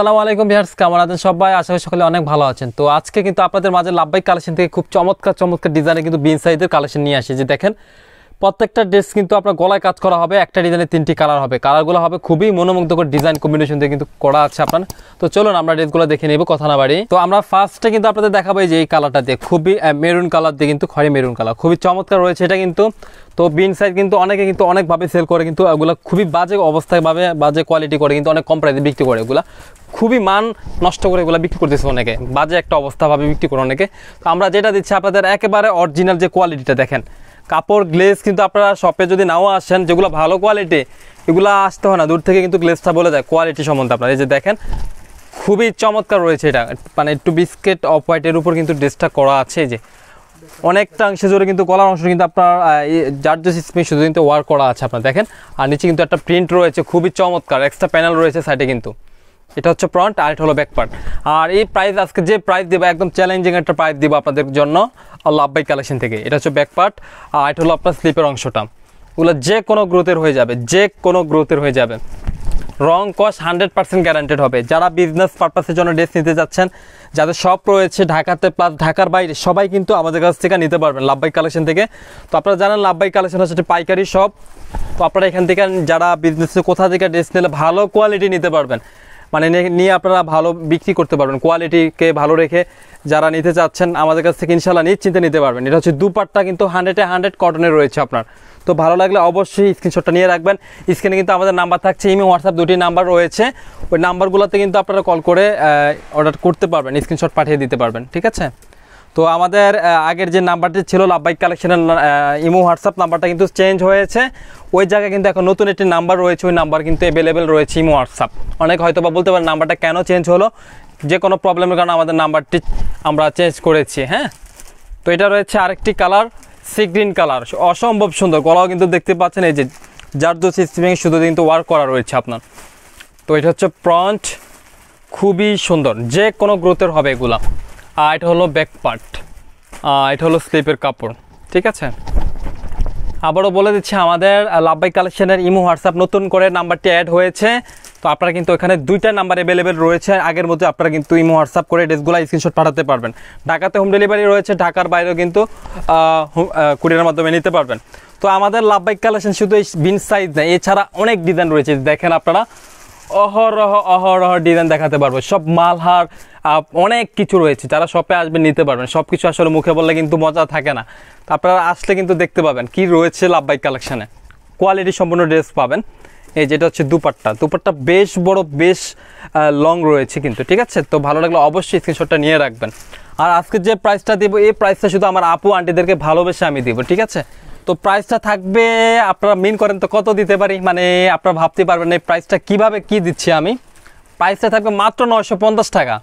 আসসালামু আলাইকুম বিহার্স কেমন আছেন সবাই আশা করি সকলে অনেক ভালো আছেন তো আজকে কিন্তু আপনাদের মাঝে লাভবাই কালেকশন থেকে খুব চমৎকার চমৎকার ডিজাইনে কিন্তু বিন সাইজের কালেকশন নিয়ে আসি যে দেখেন প্রত্যেকটা ড্রেস কিন্তু আপনার গলায় কাজ করা হবে একটা ডিজাইনে তিনটি কালার হবে কালারগুলো হবে খুবই মনোমুগ্ধকর ডিজাইন কম্বিনেশন দিয়ে কিন্তু করা আছে আপনার তো চলুন আমরা ড্রেসগুলো দেখে নেব কথা না বাড়ি তো আমরা ফার্স্টে কিন্তু আপনাদের দেখাবো যে এই কালারটা দিয়ে খুবই মেরুন কালার দিয়ে কিন্তু খড়ি মেরুন কালার খুবই চমৎকার রয়েছে এটা কিন্তু তো বিন সাইজ কিন্তু অনেকে কিন্তু অনেকভাবে সেল করে কিন্তু এগুলো খুবই বাজে অবস্থায় ভাবে বাজে কোয়ালিটি করে কিন্তু অনেক কম প্রাইসে বিক্রি করে এগুলো খুবই মান নষ্ট করে এগুলো বিক্রি করতেছে অনেকে বাজে একটা অবস্থাভাবে বিক্রি করে অনেকে তো আমরা যেটা দিচ্ছি আপনাদের একেবারে অরিজিনাল যে কোয়ালিটিটা দেখেন কাপড় গ্লেস কিন্তু আপনারা শপে যদি নাও আসেন যেগুলো ভালো কোয়ালিটি এগুলো আসতে হয় না দূর থেকে কিন্তু গ্লেসটা বলে যায় কোয়ালিটি সম্বন্ধে আপনারা এই যে দেখেন খুবই চমৎকার রয়েছে এটা মানে একটু বিস্কেট অফ হোয়াইটের উপর কিন্তু ড্রেসটা করা আছে যে অনেকটা অংশে জোরে কিন্তু গলার অংশ কিন্তু আপনার জার্জেস স্পিন শুধু কিন্তু ওয়ার করা আছে আপনার দেখেন আর নিচে কিন্তু একটা প্রিন্ট রয়েছে খুবই চমৎকার এক্সট্রা প্যানেল রয়েছে সাইডে কিন্তু এটা হচ্ছে ফ্রন্ট আর এটা হলো ব্যাক পার্ট আর এই প্রাইস আজকে যে প্রাইস দেবো একদম চ্যালেঞ্জিং একটা প্রাইস দেবো আপনাদের জন্য লাভবাই কালেকশন থেকে এটা হচ্ছে ব্যাক পার্ট আর এটা হলো আপনার স্লিপের অংশটা ওগুলো যে কোনো গ্রোথের হয়ে যাবে যে কোনো গ্রোথের হয়ে যাবে রং কস হান্ড্রেড পার্সেন্ট গ্যারান্টেড হবে যারা বিজনেস পারপাসের জন্য ড্রেস নিতে যাচ্ছেন যাদের সব রয়েছে ঢাকাতে প্লাস ঢাকার বাইরে সবাই কিন্তু আমাদের কাছ থেকে নিতে পারবেন লাভবাই কালেকশন থেকে তো আপনারা জানেন লাভবাই কালেকশন হচ্ছে পাইকারি শপ তো আপনারা এখান থেকে যারা বিজনেসে কোথা থেকে ড্রেস নিলে ভালো কোয়ালিটি নিতে পারবেন মানে নিয়ে আপনারা ভালো বিক্রি করতে পারবেন কোয়ালিটিকে ভালো রেখে যারা নিতে চাচ্ছেন আমাদের কাছ থেকে ইনশাল্লাহ নিশ্চিন্তে নিতে পারবেন এটা হচ্ছে দুপাটটা কিন্তু হান্ড্রেডে হান্ড্রেড কটনে রয়েছে আপনার তো ভালো লাগলে অবশ্যই স্ক্রিনশটটা নিয়ে রাখবেন স্ক্রিনে কিন্তু আমাদের নাম্বার থাকছে ইমি হোয়াটসঅ্যাপ দুটি নাম্বার রয়েছে ওই নাম্বারগুলোতে কিন্তু আপনারা কল করে অর্ডার করতে পারবেন স্ক্রিনশট পাঠিয়ে দিতে পারবেন ঠিক আছে তো আমাদের আগের যে নাম্বারটি ছিল লাভবাইক কালেকশনের ইমো হোয়াটসঅ্যাপ নাম্বারটা কিন্তু চেঞ্জ হয়েছে ওই জায়গায় কিন্তু এখন নতুন একটি নাম্বার রয়েছে ওই নাম্বার কিন্তু অ্যাভেলেবেল রয়েছে ইমো হোয়াটসঅ্যাপ অনেক হয়তো বা বলতে পারেন নাম্বারটা কেন চেঞ্জ হলো যে কোনো প্রবলেমের কারণে আমাদের নাম্বারটি আমরা চেঞ্জ করেছি হ্যাঁ তো এটা রয়েছে আরেকটি কালার সি গ্রিন কালার অসম্ভব সুন্দর গলাও কিন্তু দেখতে পাচ্ছেন এই যে জার্জো সিস্টেমে শুধু কিন্তু ওয়ার্ক করা রয়েছে আপনার তো এটা হচ্ছে প্রন্ট খুবই সুন্দর যে কোনো গ্রোথের হবে এগুলা আর এটা হলো ব্যাক পার্ট এটা হলো স্লিপের কাপড় ঠিক আছে আবারও বলে দিচ্ছি আমাদের লাভবাই কালেকশনের ইমো হোয়াটসঅ্যাপ নতুন করে নাম্বারটি অ্যাড হয়েছে তো আপনারা কিন্তু এখানে দুইটা নাম্বার অ্যাভেলেবেল রয়েছে আগের মধ্যে আপনারা কিন্তু ইমো হোয়াটসঅ্যাপ করে ড্রেসগুলো স্ক্রিনশট পাঠাতে পারবেন ঢাকাতে হোম ডেলিভারি রয়েছে ঢাকার বাইরেও কিন্তু কুরিয়ারের মাধ্যমে নিতে পারবেন তো আমাদের লাভবাই কালেকশন শুধু এই বিন সাইজ নেই এছাড়া অনেক ডিজাইন রয়েছে দেখেন আপনারা অহরহ অহরহ ডিজাইন দেখাতে পারবো সব মালহার অনেক কিছু রয়েছে যারা শপে আসবেন নিতে পারবেন সব কিছু আসলে মুখে বললে কিন্তু মজা থাকে না আপনারা আসলে কিন্তু দেখতে পাবেন কি রয়েছে বাইক কালেকশানে কোয়ালিটি সম্পূর্ণ ড্রেস পাবেন এই যেটা হচ্ছে দুপাট্টা দুপাট্টা বেশ বড় বেশ লং রয়েছে কিন্তু ঠিক আছে তো ভালো লাগলে অবশ্যই স্ক্রিনশটটা নিয়ে রাখবেন আর আজকে যে প্রাইসটা দেবো এই প্রাইসটা শুধু আমার আপু আন্টিদেরকে ভালোবেসে আমি দেবো ঠিক আছে তো প্রাইসটা থাকবে আপনারা মিন করেন তো কত দিতে পারি মানে আপনারা ভাবতে পারবেন এই প্রাইসটা কিভাবে কি দিচ্ছি আমি প্রাইসটা থাকবে মাত্র নয়শো টাকা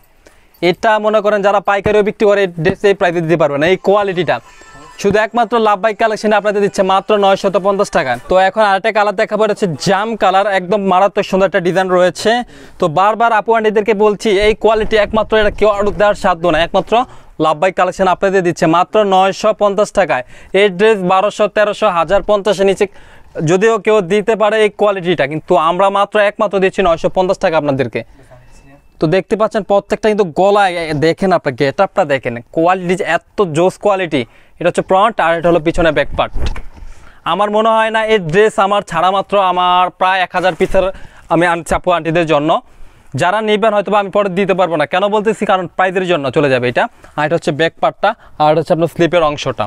এটা মনে করেন যারা পাইকারিও বিক্রি করে এই প্রাইসে দিতে পারবে না এই কোয়ালিটিটা শুধু একমাত্র লাভ বাইক কালেকশন আপনাদের দিচ্ছে মাত্র নয় শত পঞ্চাশ টাকা তো এখন আরেকটা কালার দেখা পড়েছে জাম কালার একদম মারাত্মক সুন্দর একটা ডিজাইন রয়েছে তো বারবার আপু আন্ডিদেরকে বলছি এই কোয়ালিটি একমাত্র এটা কেউ আর দেওয়ার সাধ্য না একমাত্র লাভবাই কালেকশন আপনাদের দিচ্ছে মাত্র নয়শো পঞ্চাশ টাকায় এই ড্রেস বারোশো তেরোশো হাজার পঞ্চাশের নিচে যদিও কেউ দিতে পারে এই কোয়ালিটিটা কিন্তু আমরা মাত্র একমাত্র দিচ্ছি নয়শো পঞ্চাশ টাকা আপনাদেরকে তো দেখতে পাচ্ছেন প্রত্যেকটা কিন্তু গলায় দেখেন আপনার গেট আপটা দেখেন কোয়ালিটি এত জোস কোয়ালিটি এটা হচ্ছে ফ্রন্ট আর এটা হলো পিছনে ব্যাক পার্ট আমার মনে হয় না এই ড্রেস আমার ছাড়া মাত্র আমার প্রায় এক হাজার পিসের আমি আনছি আপু আন্টিদের জন্য যারা নেবেন হয়তো আমি পরে দিতে পারবো না কেন বলতেছি কারণ প্রাইজের জন্য চলে যাবে এটা আর এটা হচ্ছে ব্যাক পার্টটা আর এটা হচ্ছে আপনার স্লিপের অংশটা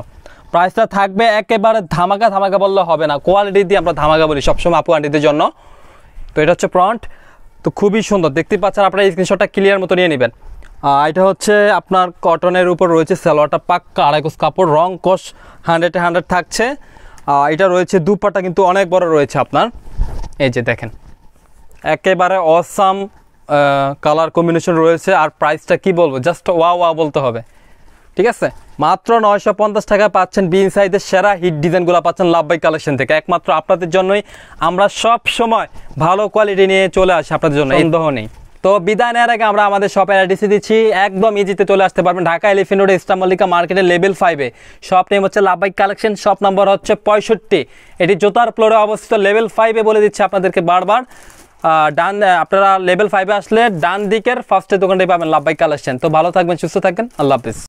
প্রাইসটা থাকবে একেবারে ধামাকা ধামাকা বললে হবে না কোয়ালিটি দিয়ে আমরা ধামাকা বলি সবসময় আপু আন্টিদের জন্য তো এটা হচ্ছে ফ্রন্ট তো খুবই সুন্দর দেখতে পাচ্ছেন আপনারা স্ক্রিনশটটা ক্লিয়ার মতো নিয়ে নেবেন এটা হচ্ছে আপনার কটনের উপর রয়েছে সালোয়ারটা পাক্কা কোস কাপড় রং কোষ হান্ড্রেড হান্ড্রেড থাকছে এটা রয়েছে দুপাটা কিন্তু অনেক বড় রয়েছে আপনার এই যে দেখেন একেবারে অসাম কালার কম্বিনেশন রয়েছে আর প্রাইসটা কি বলবো জাস্ট ওয়া ওয়া বলতে হবে ঠিক আছে মাত্র নয়শো পঞ্চাশ টাকা পাচ্ছেন বিন সাইজের সেরা হিট ডিজাইনগুলো পাচ্ছেন লাভবাই কালেকশন থেকে একমাত্র আপনাদের জন্যই আমরা সব সময় ভালো কোয়ালিটি নিয়ে চলে আসি আপনাদের জন্য এই দহ নেই তো বিদায় নেওয়ার আগে আমরা আমাদের শপের অ্যাড্রেসে দিচ্ছি একদম ইজিতে চলে আসতে পারবেন ঢাকা এলিফেন্ট রোড ইস্টামল্লিকা মার্কেটের লেভেল ফাইভে শপ নেম হচ্ছে লাভবাইক কালেকশন শপ নম্বর হচ্ছে পঁয়ষট্টি এটি জোতার ফ্লোরে অবস্থিত লেভেল ফাইভে বলে দিচ্ছে আপনাদেরকে বারবার ডান আপনারা লেভেল ফাইভে আসলে ডান দিকের ফার্স্টের দোকানটাই পাবেন লাভবাইক কালেকশন তো ভালো থাকবেন সুস্থ থাকবেন আল্লাহ হাফিজ